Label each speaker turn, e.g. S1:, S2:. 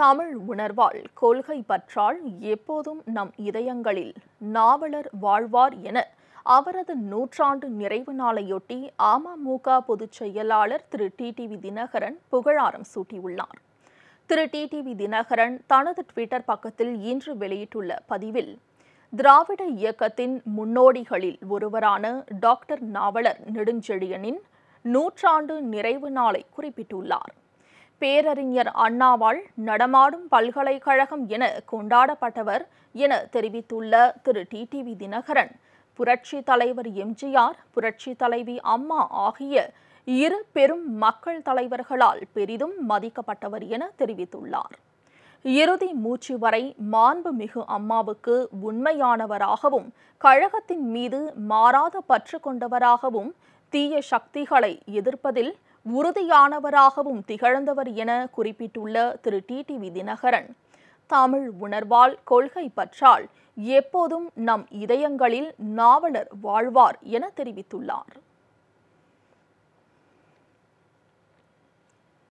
S1: தமிழ் உணர்வால் கொள்கை பற்றால் எப்போதும் நம் இதயங்களில் நாவலர் வாழ்வார் என அவரது நூற்றாண்டு நிறைவு நாளையொட்டி அமமுக பொதுச் செயலாளர் திரு டிடிவி தினகரன் புகழாரம் சூட்டியுள்ளார் திரு டிடிவி தினகரன் தனது ட்விட்டர் பக்கத்தில் இன்று வெளியிட்டுள்ள பதிவில் திராவிட இயக்கத்தின் முன்னோடிகளில் ஒருவரான டாக்டர் நாவலர் நெடுஞ்செழியனின் நூற்றாண்டு நிறைவு நாளை குறிப்பிட்டுள்ளார் பேரறிஞர் அண்ணாவால் நடமாடும் பல்கலைக்கழகம் என கொண்டாடப்பட்டவர் என தெரிவித்துள்ள திரு டிடிவி தினகரன் புரட்சி தலைவர் எம்ஜிஆர் புரட்சி தலைவி அம்மா ஆகிய இரு பெரும் மக்கள் தலைவர்களால் பெரிதும் மதிக்கப்பட்டவர் என தெரிவித்துள்ளார் இறுதி மூச்சு வரை மாண்புமிகு அம்மாவுக்கு உண்மையானவராகவும் கழகத்தின் மீது மாறாத பற்று கொண்டவராகவும் தீய சக்திகளை எதிர்ப்பதில் உறுதியானவராகவும் திகழ்ந்தவர் என குறிப்பிட்டுள்ள திரு டிடிவி தினகரன் தமிழ் உணர்வால் கொள்கை பற்றால் எப்போதும் நம் இதயங்களில் நாவலர் வாழ்வார் என தெரிவித்துள்ளார்